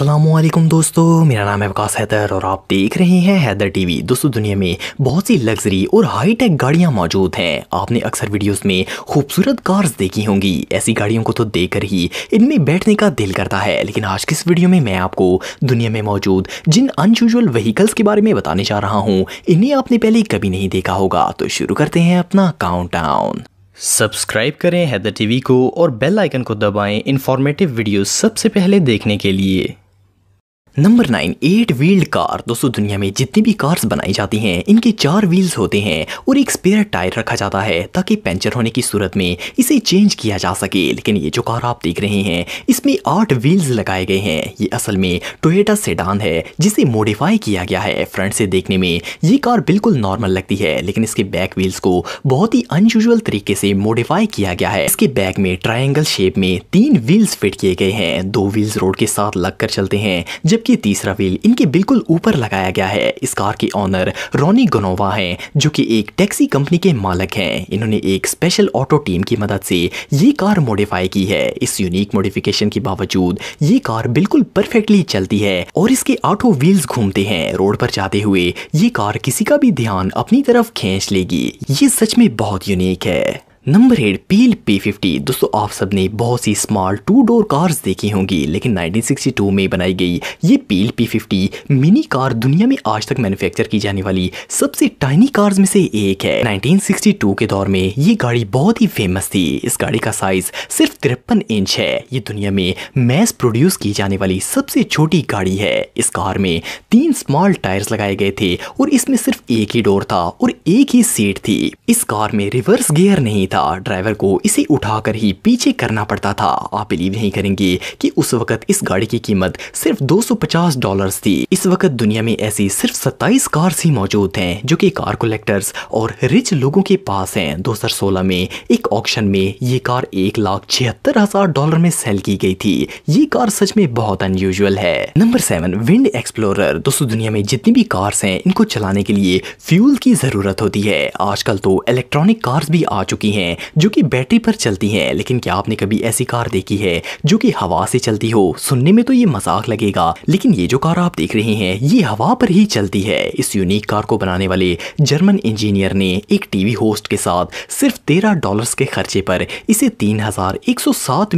असलम दोस्तों मेरा नाम है विकास हैदर और आप देख रहे हैं हैदर टीवी दोस्तों दुनिया में बहुत सी लग्जरी और हाईटेक गाड़ियां मौजूद हैं आपने अक्सर वीडियोस में खूबसूरत कार्स देखी होंगी ऐसी गाड़ियों को तो देखकर ही इनमें बैठने का दिल करता है लेकिन आज के इस वीडियो में मैं आपको दुनिया में मौजूद जिन अनयूजल व्हीकल्स के बारे में बताने जा रहा हूँ इन्हें आपने पहले कभी नहीं देखा होगा तो शुरू करते हैं अपना काउंट सब्सक्राइब करें हैदर टीवी को और बेल आइकन को दबाएं इन्फॉर्मेटिव वीडियोस सबसे पहले देखने के लिए number nine eight wheeled car दोस्तों दुनिया में जितनी भी कार्स बनाई जाती हैं इनके चार व्हील्स होते हैं और एक स्पेयर टायर रखा जाता है ताकि पंचर होने की सूरत में इसे चेंज किया जा सके लेकिन ये जो कार आप देख रहे हैं इसमें आठ व्हील्स लगाए गए हैं ये असल में टोयोटा सेडान है जिसे मोडिफाई किया गया है फ्रंट से देखने में ये कार बिल्कुल नॉर्मल लगती है लेकिन इसके बैक व्हील्स को बहुत ही अनयूजल तरीके से मोडिफाई किया गया है इसके बैक में ट्राइंगल शेप में तीन व्हील्स फिट किए गए हैं दो व्हील्स रोड के साथ लगकर चलते हैं जबकि ये तीसरा व्हील इनके बिल्कुल ऊपर लगाया गया है इस कार के ऑनर रोनी गोनोवा हैं जो कि एक टैक्सी कंपनी के मालक हैं इन्होंने एक स्पेशल ऑटो टीम की मदद से ये कार मॉडिफाई की है इस यूनिक मॉडिफिकेशन के बावजूद ये कार बिल्कुल परफेक्टली चलती है और इसके आठों व्हील्स घूमते हैं रोड पर जाते हुए ये कार किसी का भी ध्यान अपनी तरफ खींच लेगी ये सच में बहुत यूनिक है number eight Peel P fifty दोस्तों आप सब ने बहुत सी स्मॉल टू डोर कार्स देखी होंगी लेकिन 1962 में बनाई गई ये Peel P fifty mini car दुनिया में आज तक मैन्युफैक्चर की जाने वाली सबसे टाइनी कार्स में से एक है 1962 के दौर में ये गाड़ी बहुत ही फेमस थी इस गाड़ी का साइज सिर्फ तिरपन इंच है ये दुनिया में मैस प्रोड्यूस की जाने वाली सबसे छोटी गाड़ी है इस कार में तीन स्मॉल टायर्स लगाए गए थे और इसमें सिर्फ एक ही डोर था और एक ही सीट थी इस कार में रिवर्स गियर नहीं था था ड्राइवर को इसे उठाकर ही पीछे करना पड़ता था आप बिलीव नहीं करेंगे कि उस वक्त इस गाड़ी की कीमत सिर्फ 250 डॉलर्स थी इस वक्त दुनिया में ऐसी सिर्फ 27 कार्स ही मौजूद हैं जो कि कार कलेक्टर्स और रिच लोगों के पास हैं 2016 में एक ऑक्शन में ये कार एक लाख छिहत्तर हजार डॉलर में सेल की गई थी ये कार सच में बहुत अनयूजल है नंबर सेवन विंड एक्सप्लोर दोस्तों दुनिया में जितनी भी कार्स है इनको चलाने के लिए फ्यूल की जरूरत होती है आजकल तो इलेक्ट्रॉनिक कार्स भी आ चुकी है हैं जो कि बैटरी पर चलती हैं लेकिन क्या आपने कभी ऐसी कार देखी है जो कि हवा से चलती हो सुनने में तो ये मजाक लगेगा लेकिन ये जो कार आप देख रहे हैं ये हवा पर ही चलती है इस यूनिक कार को बनाने वाले जर्मन इंजीनियर ने एक टीवी होस्ट के साथ सिर्फ तेरह डॉलर के खर्चे पर इसे तीन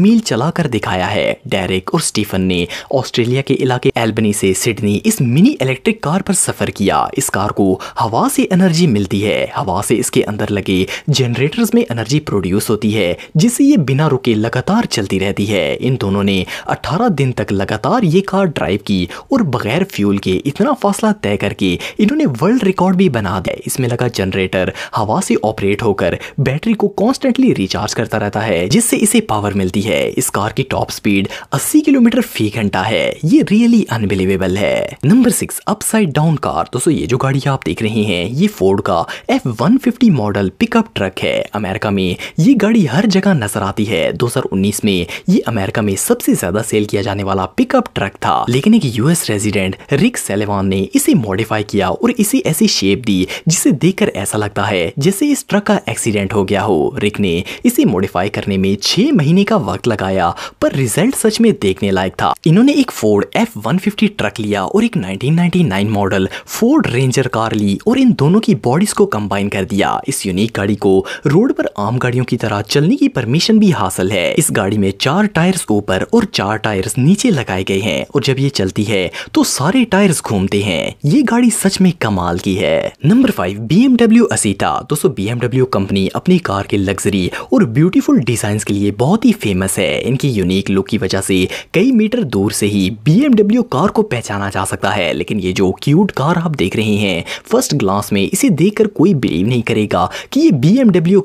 मील चला दिखाया है डेरिक और स्टीफन ने ऑस्ट्रेलिया के इलाके एल्बनी से सिडनी इस मिनी इलेक्ट्रिक कार पर सफर किया इस कार को हवा से एनर्जी मिलती है हवा से इसके अंदर लगे जनरेटर्स में एनर्जी प्रोड्यूस होती है जिससे ये बिना रुके लगातार चलती रहती है इन दोनों ने 18 दिन तक लगातार ये कार ड्राइव की और बगैर फ्यूल के इतना फासला तय करके इन्होंने वर्ल्ड रिकॉर्ड भी बना दिया इसमें लगा जनरेटर हवा से ऑपरेट होकर बैटरी को कॉन्स्टेंटली रिचार्ज करता रहता है जिससे इसे पावर मिलती है इस कार की टॉप स्पीड अस्सी किलोमीटर फी घंटा है ये रियली अनबिलीवेबल है number six upside down car दोस्तों ये जो गाड़ी आप देख रहे हैं ये फोर्ड का F one model pickup truck है अमेरिका अमेरिका में ये गाड़ी हर जगह नजर आती है 2019 में ये अमेरिका में सबसे ज्यादा सेल किया जाने वाला पिकअप ट्रक था लेकिन एक यूएस रेजिडेंट रिक सेलेवान ने इसे मॉडिफाई किया और इसे ऐसी शेप दी जिसे देखकर ऐसा लगता है जैसे इस ट्रक का एक्सीडेंट हो गया हो रिक ने इसे मॉडिफाई करने में छह महीने का वक्त लगाया पर रिजल्ट सच में देखने लायक था इन्होंने एक फोर्ड एफ वन ट्रक लिया और एक nineteen model Ford Ranger car ली और इन दोनों की बॉडीज को कंबाइन कर दिया इस यूनिक गाड़ी को रोड पर आम गाड़ियों की तरह चलने की परमिशन भी हासिल है इस गाड़ी में चार टायर्स ऊपर और चार टायर्स नीचे लगाए गए हैं और जब ये चलती है तो सारे टायर्स घूमते हैं ये गाड़ी सच में कमाल की है number five BMW Isetta दोस्तों बी एमडब्ल्यू कंपनी अपनी कार के लग्जरी और ब्यूटीफुल डिजाइन के लिए बहुत ही फेमस है इनकी यूनिक लुक की वजह से कई मीटर दूर से ही बी एमडब्ल्यू कार को पहचाना जा सकता है लेकिन ये जो क्यूट कार आप देख रहे हैं फर्स्ट ग्लास में इसे देखकर कोई बिलीव नहीं करेगा की ये बी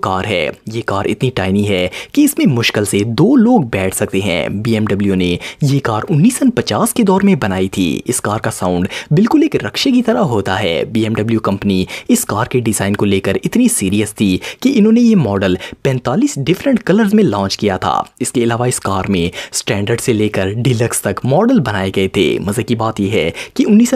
कार है है ये कार इतनी टाइनी है कि इसमें मुश्किल से दो लोग बैठ सकते हैं बीएमडब्ल्यू ने ये कार उन्नीस के दौर में बनाई थी इस कार का साउंड बिल्कुल एक रक्षे की तरह होता है बीएमडब्ल्यू कंपनी इस कार के डिज़ाइन को लेकर इतनी सीरियस थी कि इन्होंने ये मॉडल पैंतालीस डिफरेंट कलर में लॉन्च किया था इसके अलावा इस कार में स्टैंडर्ड से लेकर डिलक्स तक मॉडल बनाए गए थे मज़े की बात यह है कि उन्नीस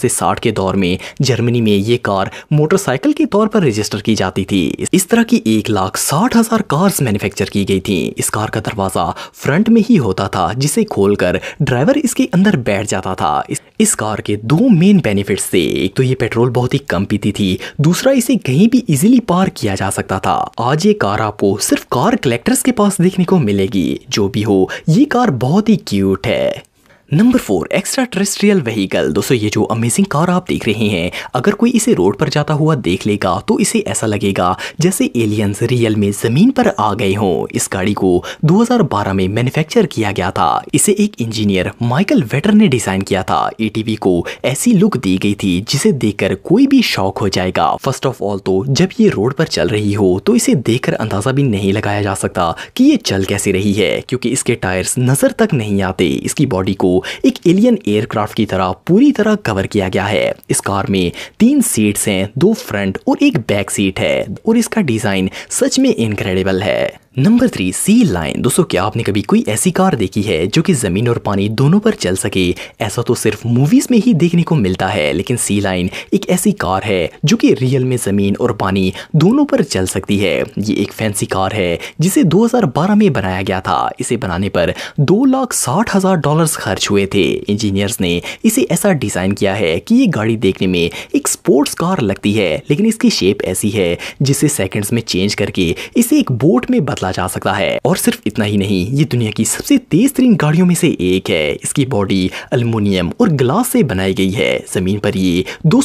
से साठ के दौर में जर्मनी में ये कार मोटरसाइकिल के तौर पर रजिस्टर की जाती थी इस तरह की एक लाख लाख साठ हजार कार्स मैन्युफैक्चर की गई थी इस कार का दरवाजा फ्रंट में ही होता था जिसे खोलकर ड्राइवर इसके अंदर बैठ जाता था इस, कार के दो मेन बेनिफिट्स थे एक तो ये पेट्रोल बहुत ही कम पीती थी दूसरा इसे कहीं भी इजीली पार किया जा सकता था आज ये कार आपको सिर्फ कार कलेक्टर्स के पास देखने को मिलेगी जो भी हो ये कार बहुत ही क्यूट है number four extraterrestrial vehicle दोस्तों ये जो अमेजिंग कार आप देख रहे हैं अगर कोई इसे रोड पर जाता हुआ देख लेगा तो इसे ऐसा लगेगा जैसे एलियंस रियल में जमीन पर आ गए हों इस गाड़ी को 2012 में मैन्युफैक्चर किया गया था इसे एक इंजीनियर माइकल वेटर ने डिजाइन किया था एटीवी को ऐसी लुक दी गई थी जिसे देख कोई भी शौक हो जाएगा फर्स्ट ऑफ ऑल तो जब ये रोड पर चल रही हो तो इसे देख अंदाजा भी नहीं लगाया जा सकता की ये चल कैसे रही है क्यूँकी इसके टायर्स नजर तक नहीं आते इसकी बॉडी को एक एलियन एयरक्राफ्ट की तरह पूरी तरह कवर किया गया है इस कार में तीन सीट्स हैं दो फ्रंट और एक बैक सीट है और इसका डिज़ाइन सच में इनक्रेडिबल है नंबर थ्री सी लाइन दोस्तों क्या आपने कभी कोई ऐसी कार देखी है जो कि ज़मीन और पानी दोनों पर चल सके ऐसा तो सिर्फ मूवीज़ में ही देखने को मिलता है लेकिन सी लाइन एक ऐसी कार है जो कि रियल में ज़मीन और पानी दोनों पर चल सकती है ये एक फैंसी कार है जिसे 2012 में बनाया गया था इसे बनाने पर दो लाख साठ हज़ार डॉलर खर्च हुए थे इंजीनियर्स ने इसे ऐसा डिज़ाइन किया है कि ये गाड़ी देखने में एक स्पोर्ट्स कार लगती है लेकिन इसकी शेप ऐसी है जिसे सेकेंड्स में चेंज करके इसे एक बोट में बदला बदला जा सकता है और सिर्फ इतना ही नहीं ये दुनिया की सबसे तेज तरीन गाड़ियों में से एक है इसकी बॉडी अल्मोनियम और ग्लास से बनाई गई है जमीन पर ये दो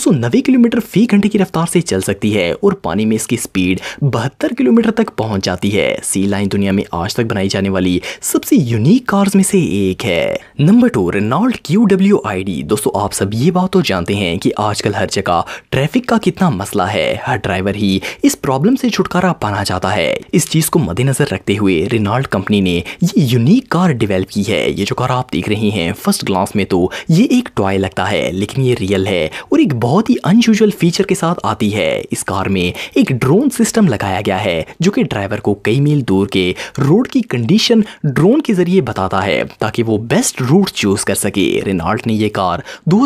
किलोमीटर फी घंटे की रफ्तार से चल सकती है और पानी में इसकी स्पीड बहत्तर किलोमीटर तक पहुंच जाती है सी लाइन दुनिया में आज तक बनाई जाने वाली सबसे यूनिक कार्स में से एक है number two Renault Q W I D दोस्तों आप सब ये बात तो जानते हैं कि आजकल हर जगह ट्रैफिक का कितना मसला है हर ड्राइवर ही इस प्रॉब्लम से छुटकारा पाना चाहता है इस चीज को मदे मद्देनज़र रखते हुए रेनाल्ड कंपनी ने ये यूनिक कार डेवलप की है ये जो कार आप देख रहे हैं फर्स्ट ग्लास में तो ये एक टॉय लगता है लेकिन ये रियल है और एक बहुत ही अनयूजल फीचर के साथ आती है इस कार में एक ड्रोन सिस्टम लगाया गया है जो कि ड्राइवर को कई मील दूर के रोड की कंडीशन ड्रोन के जरिए बताता है ताकि वो बेस्ट रूट चूज कर सके रेनाल्ट ने यह कार दो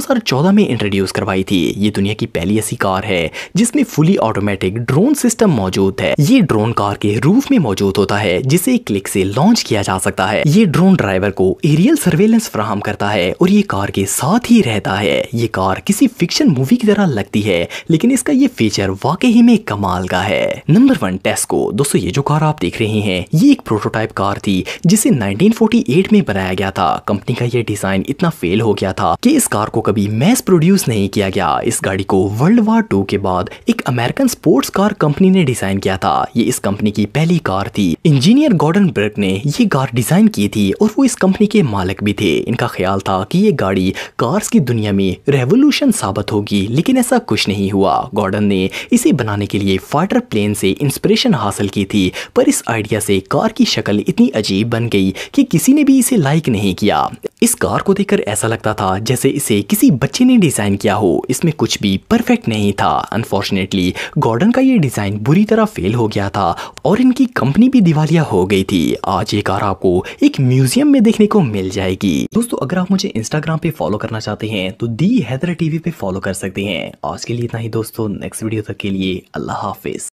में इंट्रोड्यूस करवाई थी ये दुनिया की पहली ऐसी कार है जिसमें फुली ऑटोमेटिक ड्रोन सिस्टम मौजूद है ये ड्रोन कार के रूफ में मौजूद मौजूद होता है जिसे क्लिक से लॉन्च किया जा सकता है ये ड्रोन ड्राइवर को एरियल सर्वेलेंस फ्राहम करता है और ये कार के साथ ही रहता है ये कार किसी फिक्शन मूवी की तरह लगती है लेकिन इसका ये फीचर वाकई में कमाल का है नंबर वन टेस्को दोस्तों ये जो कार आप देख रहे हैं ये एक प्रोटोटाइप कार थी जिसे 1948 में बनाया गया था कंपनी का ये डिजाइन इतना फेल हो गया था कि इस कार को कभी मैस प्रोड्यूस नहीं किया गया इस गाड़ी को वर्ल्ड वार टू के बाद एक अमेरिकन स्पोर्ट्स कार कंपनी ने डिजाइन किया था ये इस कंपनी की पहली कार थी थी इंजीनियर गॉर्डन बर्ग ने ये कार डिजाइन की थी और वो इस कंपनी के मालिक भी थे इनका ख्याल था कि ये गाड़ी कार्स की दुनिया में रेवोल्यूशन साबित होगी लेकिन ऐसा कुछ नहीं हुआ गॉर्डन ने इसे बनाने के लिए फाइटर प्लेन से इंस्पिरेशन हासिल की थी पर इस आइडिया से कार की शक्ल इतनी अजीब बन गई कि किसी ने भी इसे लाइक नहीं किया इस कार को देखकर ऐसा लगता था जैसे इसे किसी बच्चे ने डिज़ाइन किया हो इसमें कुछ भी परफेक्ट नहीं था अनफॉर्चुनेटली गॉर्डन का ये डिज़ाइन बुरी तरह फेल हो गया था और इनकी कंपनी भी दिवालिया हो गई थी आज ये कार आपको एक म्यूजियम में देखने को मिल जाएगी दोस्तों अगर आप मुझे इंस्टाग्राम पे फॉलो करना चाहते हैं तो दी हैदर टीवी पे फॉलो कर सकते हैं आज के लिए इतना ही दोस्तों नेक्स्ट वीडियो तक के लिए अल्लाह हाफिज